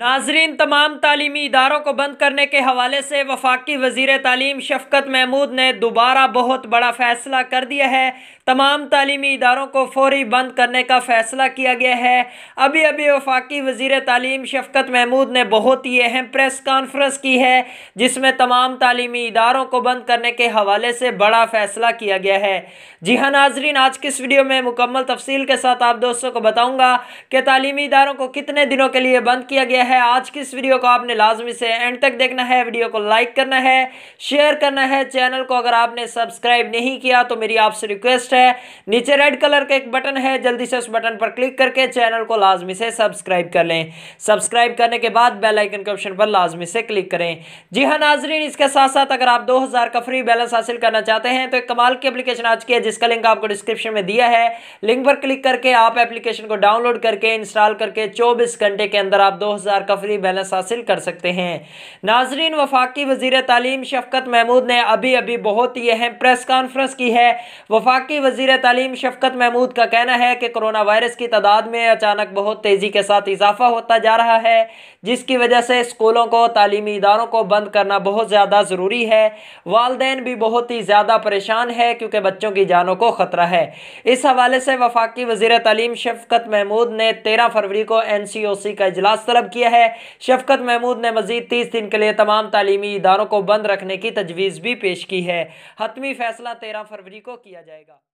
नाजरीन तमाम तालीमी इदारों को बंद करने के हवाले से वफाकी वजीर तालीम शफकत महमूद ने दोबारा बहुत बड़ा फ़ैसला कर दिया है तमाम तलीमी इदारों को फौरी बंद करने का फ़ैसला किया गया है अभी अभी वफाकी वजीर तालीम शफकत महमूद ने बहुत ही अहम प्रेस कॉन्फ्रेंस की है जिसमें तमाम तलीमी इदारों को बंद करने के हवाले से बड़ा फ़ैसला किया गया है जी हाँ नाजरीन आज की इस वीडियो में मुकम्मल तफसील के साथ आप दोस्तों को बताऊँगा कि तलीमी इदारों को कितने दिनों के लिए बंद किया गया है आज की इस वीडियो को आपने लाजमी से एंड तक देखना है वीडियो को लाइक करना है शेयर करना है चैनल को अगर आपने सब्सक्राइब नहीं किया तो मेरी आपसे रिक्वेस्ट है है नीचे रेड कलर का एक बटन है जल्दी से उस बटन पर क्लिक करके चैनल को लाजमी से सब्सक्राइब कर लें सब्सक्राइब करने के बाद बेल आइकन के ऑप्शन पर लाजमी से क्लिक करें जी हाँ नाजरीन इसके साथ साथ अगर आप दो हज़ार का फ्री बैलेंस हासिल करना चाहते हैं तो एक कमाल की एप्लीकेशन आज की है जिसका लिंक आपको डिस्क्रिप्शन में दिया है लिंक पर क्लिक करके आप एप्लीकेशन को डाउनलोड करके इंस्टॉल करके चौबीस घंटे के अंदर आप दो हज़ार का फ्री बैलेंस हासिल कर सकते हैं नाजरीन वफाकी वजीर तालीम शफकत महमूद ने अभी अभी बहुत ही अहम प्रेस कॉन्फ्रेंस की है वफाकी वजीर तालीम शफकत महमूद का कहना है कि कोरोना वायरस की तादाद में अचानक बहुत तेज़ी के साथ इजाफा होता जा रहा है जिसकी वजह से स्कूलों को तालीमी इदारों को बंद करना बहुत ज़्यादा ज़रूरी है वालदे भी बहुत ही ज़्यादा परेशान है क्योंकि बच्चों की जानों को ख़तरा है इस हवाले से वफाकी वजीर तालीम शफकत महमूद ने तेरह फरवरी को एन सी ओ सी का अजलास तलब किया है शफकत महमूद ने मजीद तीस दिन के लिए तमाम तालीमी इदारों को बंद रखने की तजवीज़ भी पेश की है हतमी फैसला तेरह फरवरी को किया जाएगा